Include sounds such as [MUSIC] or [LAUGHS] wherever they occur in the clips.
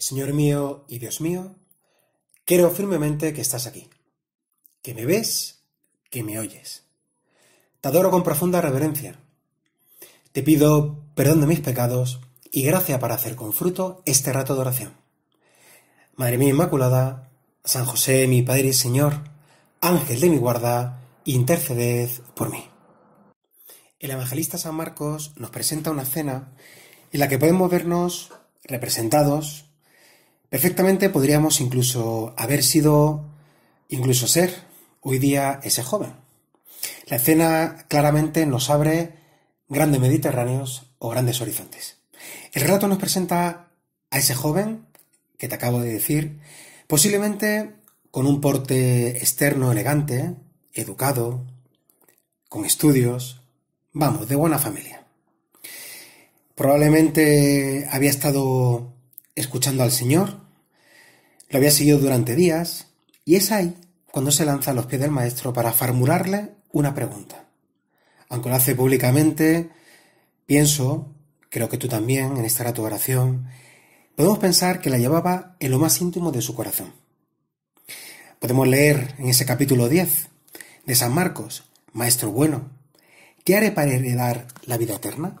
Señor mío y Dios mío, creo firmemente que estás aquí, que me ves, que me oyes. Te adoro con profunda reverencia. Te pido perdón de mis pecados y gracia para hacer con fruto este rato de oración. Madre mía Inmaculada, San José, mi Padre y Señor, Ángel de mi guarda, interceded por mí. El evangelista San Marcos nos presenta una cena en la que podemos vernos representados Perfectamente podríamos incluso haber sido, incluso ser, hoy día ese joven. La escena claramente nos abre grandes mediterráneos o grandes horizontes. El relato nos presenta a ese joven que te acabo de decir, posiblemente con un porte externo elegante, educado, con estudios, vamos, de buena familia. Probablemente había estado escuchando al Señor, lo había seguido durante días, y es ahí cuando se lanza a los pies del maestro para formularle una pregunta. Aunque lo hace públicamente, pienso, creo que tú también, en esta era tu oración, podemos pensar que la llevaba en lo más íntimo de su corazón. Podemos leer en ese capítulo 10 de San Marcos, Maestro bueno, ¿qué haré para heredar la vida eterna?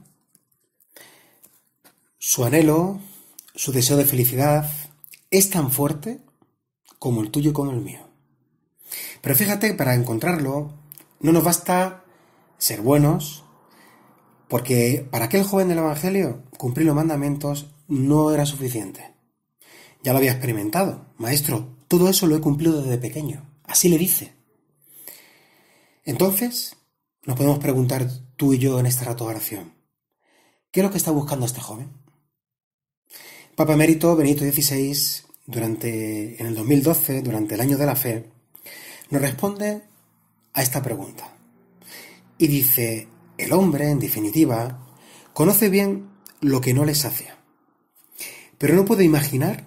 Su anhelo su deseo de felicidad es tan fuerte como el tuyo y como el mío. Pero fíjate, para encontrarlo, no nos basta ser buenos, porque para aquel joven del Evangelio cumplir los mandamientos no era suficiente. Ya lo había experimentado. Maestro, todo eso lo he cumplido desde pequeño. Así le dice. Entonces, nos podemos preguntar tú y yo en este rato de oración, ¿qué es lo que está buscando este joven? Papa Mérito, Benito XVI, durante, en el 2012, durante el año de la fe, nos responde a esta pregunta. Y dice, el hombre, en definitiva, conoce bien lo que no le sacia, pero no puede imaginar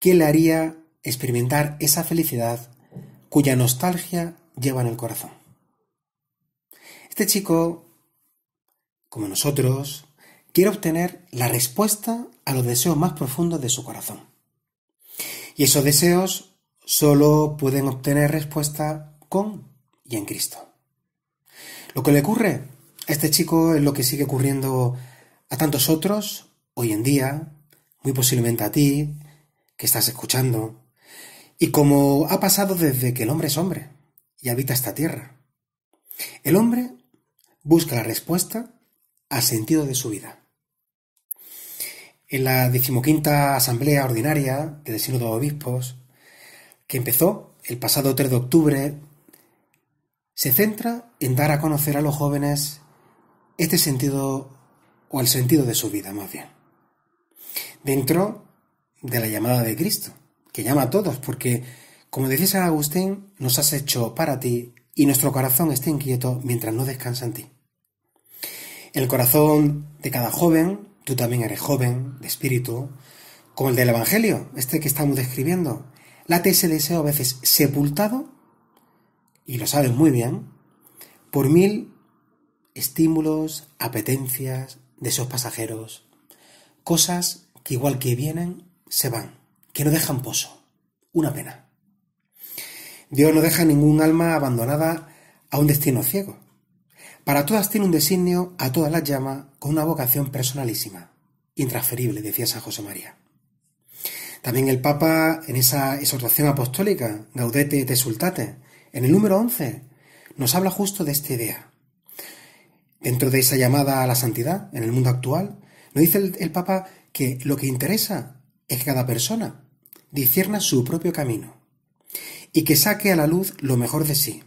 qué le haría experimentar esa felicidad cuya nostalgia lleva en el corazón. Este chico, como nosotros, quiere obtener la respuesta a los deseos más profundos de su corazón. Y esos deseos solo pueden obtener respuesta con y en Cristo. Lo que le ocurre a este chico es lo que sigue ocurriendo a tantos otros hoy en día, muy posiblemente a ti, que estás escuchando, y como ha pasado desde que el hombre es hombre y habita esta tierra. El hombre busca la respuesta al sentido de su vida en la decimoquinta Asamblea Ordinaria de Sínodo de Obispos, que empezó el pasado 3 de octubre, se centra en dar a conocer a los jóvenes este sentido o el sentido de su vida, más bien, dentro de la llamada de Cristo, que llama a todos, porque, como decía San Agustín, nos has hecho para ti y nuestro corazón está inquieto mientras no descansa en ti. El corazón de cada joven tú también eres joven, de espíritu, como el del Evangelio, este que estamos describiendo. Late ese deseo a veces sepultado, y lo sabes muy bien, por mil estímulos, apetencias de esos pasajeros, cosas que igual que vienen, se van, que no dejan pozo. Una pena. Dios no deja ningún alma abandonada a un destino ciego. Para todas tiene un designio, a todas las llama, con una vocación personalísima, intransferible, decía San José María. También el Papa, en esa exhortación apostólica, Gaudete et sultate, en el número 11, nos habla justo de esta idea. Dentro de esa llamada a la santidad, en el mundo actual, nos dice el, Papa que lo que interesa es que cada persona discierna su propio camino y que saque a la luz lo mejor de sí,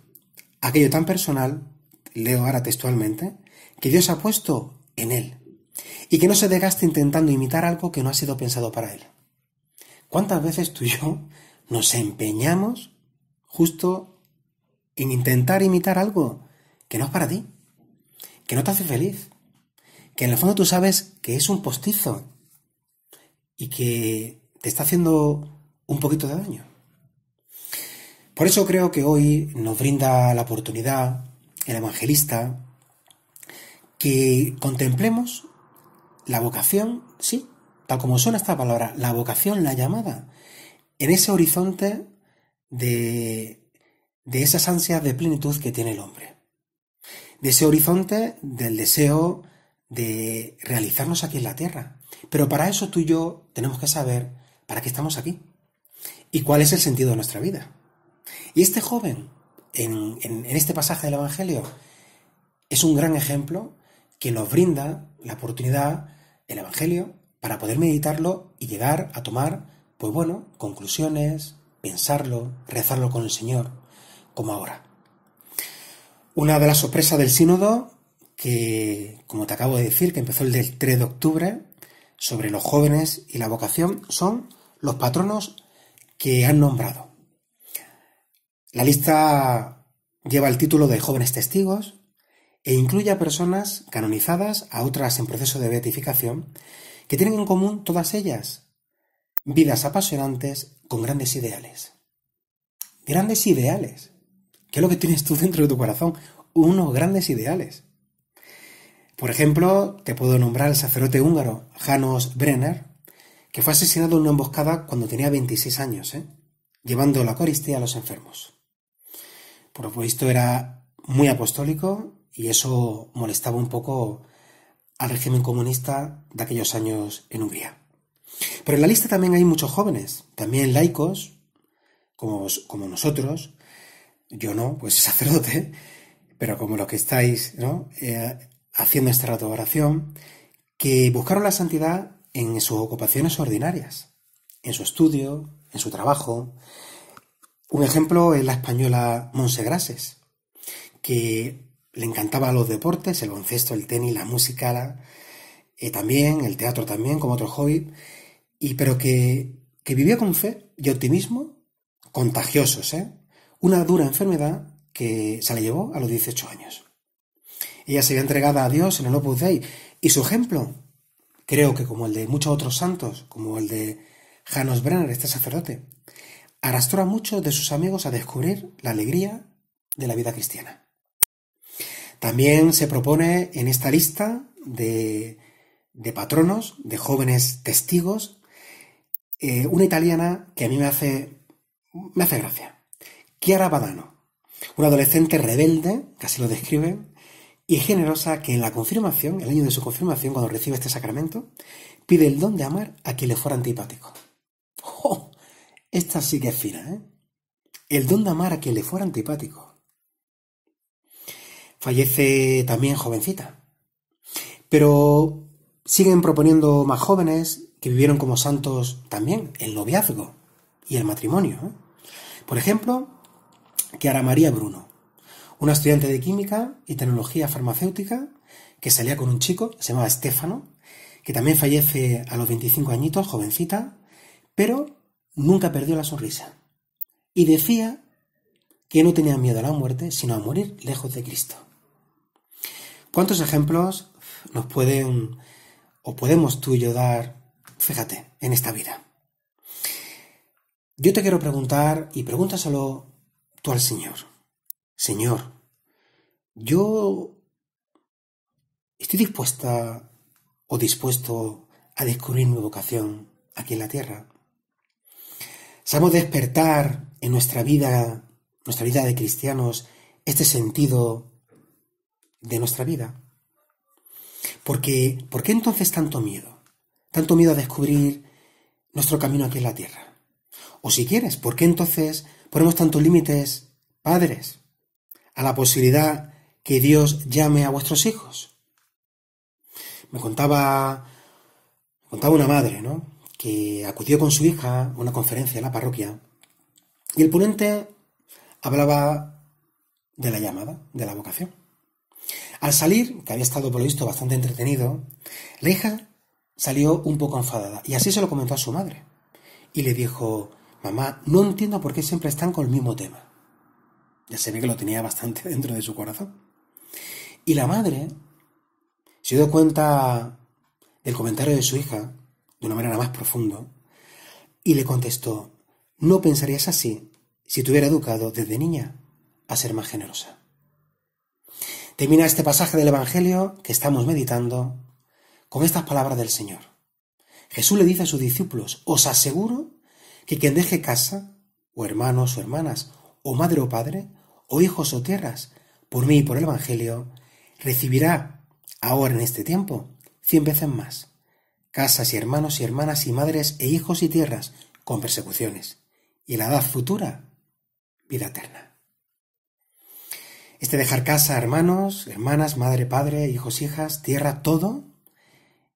aquello tan personal leo ahora textualmente, que Dios ha puesto en él y que no se desgaste intentando imitar algo que no ha sido pensado para él. ¿Cuántas veces tú y yo nos empeñamos justo en intentar imitar algo que no es para ti, que no te hace feliz, que en el fondo tú sabes que es un postizo y que te está haciendo un poquito de daño? Por eso creo que hoy nos brinda la oportunidad el evangelista, que contemplemos la vocación, sí, tal como suena esta palabra, la vocación, la llamada, en ese horizonte de, de esas ansias de plenitud que tiene el hombre, de ese horizonte del deseo de realizarnos aquí en la tierra. Pero para eso tú y yo tenemos que saber para qué estamos aquí y cuál es el sentido de nuestra vida. Y este joven en, este pasaje del Evangelio es un gran ejemplo que nos brinda la oportunidad, el Evangelio, para poder meditarlo y llegar a tomar, pues bueno, conclusiones, pensarlo, rezarlo con el Señor, como ahora. Una de las sorpresas del sínodo, que como te acabo de decir, que empezó el del 3 de octubre, sobre los jóvenes y la vocación, son los patronos que han nombrado. La lista lleva el título de jóvenes testigos e incluye a personas canonizadas, a otras en proceso de beatificación, que tienen en común todas ellas vidas apasionantes con grandes ideales. Grandes ideales. ¿Qué es lo que tienes tú dentro de tu corazón? Unos grandes ideales. Por ejemplo, te puedo nombrar al sacerdote húngaro Janos Brenner, que fue asesinado en una emboscada cuando tenía 26 años, ¿eh? llevando la coristía a los enfermos. Por supuesto, era muy apostólico y eso molestaba un poco al régimen comunista de aquellos años en Hungría. Pero en la lista también hay muchos jóvenes, también laicos, como, como nosotros, yo no, pues [LAUGHS] sacerdote, pero como los que estáis eh, haciendo esta rato de oración, que buscaron la santidad en sus ocupaciones ordinarias, en su estudio, en su trabajo, un ejemplo es la española Monsegrases, que le encantaba los deportes, el baloncesto, el tenis, la música, eh, también, el teatro también, como otro hobby, y, pero que, vivía con fe y optimismo contagiosos, ¿eh? Una dura enfermedad que se la llevó a los 18 años. Ella se vio entregada a Dios en el Opus Dei y su ejemplo, creo que como el de muchos otros santos, como el de Janos Brenner, este sacerdote, arrastró a muchos de sus amigos a descubrir la alegría de la vida cristiana. También se propone en esta lista de, patronos, de jóvenes testigos, eh, una italiana que a mí me hace, me hace gracia, Chiara Badano, una adolescente rebelde, casi lo describe, y generosa que en la confirmación, el año de su confirmación, cuando recibe este sacramento, pide el don de amar a quien le fuera antipático. Esta sí que es fina, ¿eh? El don un damar a quien le fuera antipático. Fallece también jovencita. Pero siguen proponiendo más jóvenes que vivieron como santos también el noviazgo y el matrimonio. ¿eh? Por ejemplo, que Kiara María Bruno, una estudiante de química y tecnología farmacéutica que salía con un chico, se llamaba Estefano, que también fallece a los 25 añitos, jovencita, pero nunca perdió la sonrisa y decía que no tenía miedo a la muerte, sino a morir lejos de Cristo. ¿Cuántos ejemplos nos pueden o podemos tú y yo dar, fíjate, en esta vida? Yo te quiero preguntar y pregúntaselo tú al Señor. Señor, yo estoy dispuesta o dispuesto a descubrir mi vocación aquí en la tierra. Sabemos despertar en nuestra vida, nuestra vida de cristianos, este sentido de nuestra vida. Porque, ¿por qué entonces tanto miedo? Tanto miedo a descubrir nuestro camino aquí en la tierra. O si quieres, ¿por qué entonces ponemos tantos límites, padres, a la posibilidad que Dios llame a vuestros hijos? Me contaba, me contaba una madre, ¿no? que acudió con su hija a una conferencia en la parroquia y el ponente hablaba de la llamada, de la vocación. Al salir, que había estado por lo visto bastante entretenido, la hija salió un poco enfadada y así se lo comentó a su madre. Y le dijo, mamá, no entiendo por qué siempre están con el mismo tema. Ya se ve que lo tenía bastante [LAUGHS] dentro de su corazón. Y la madre se dio cuenta del comentario de su hija de una manera más profunda, y le contestó, no pensarías así si te hubiera educado desde niña a ser más generosa. Termina este pasaje del Evangelio que estamos meditando con estas palabras del Señor. Jesús le dice a sus discípulos, os aseguro que quien deje casa, o hermanos o hermanas, o madre o padre, o hijos o tierras, por mí y por el Evangelio, recibirá ahora en este tiempo cien veces más casas y hermanos y hermanas y madres e hijos y tierras, con persecuciones, y la edad futura, vida eterna. Este dejar casa, hermanos, hermanas, madre, padre, hijos, hijas, tierra, todo,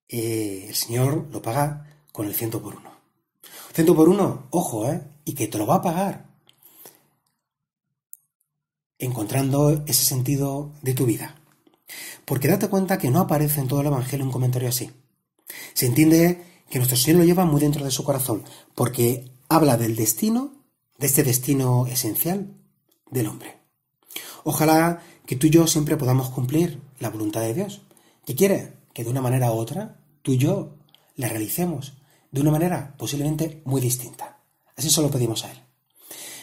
eh, el Señor lo paga con el ciento por uno. Ciento por uno, ojo, ¿eh? Y que te lo va a pagar encontrando ese sentido de tu vida. Porque date cuenta que no aparece en todo el Evangelio un comentario así. Se entiende que nuestro Señor lo lleva muy dentro de su corazón, porque habla del destino, de este destino esencial del hombre. Ojalá que tú y yo siempre podamos cumplir la voluntad de Dios, que quiere que de una manera u otra tú y yo la realicemos, de una manera posiblemente muy distinta. Así lo pedimos a Él.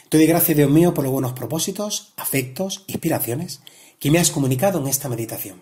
Te doy gracias, Dios mío, por los buenos propósitos, afectos, inspiraciones que me has comunicado en esta meditación.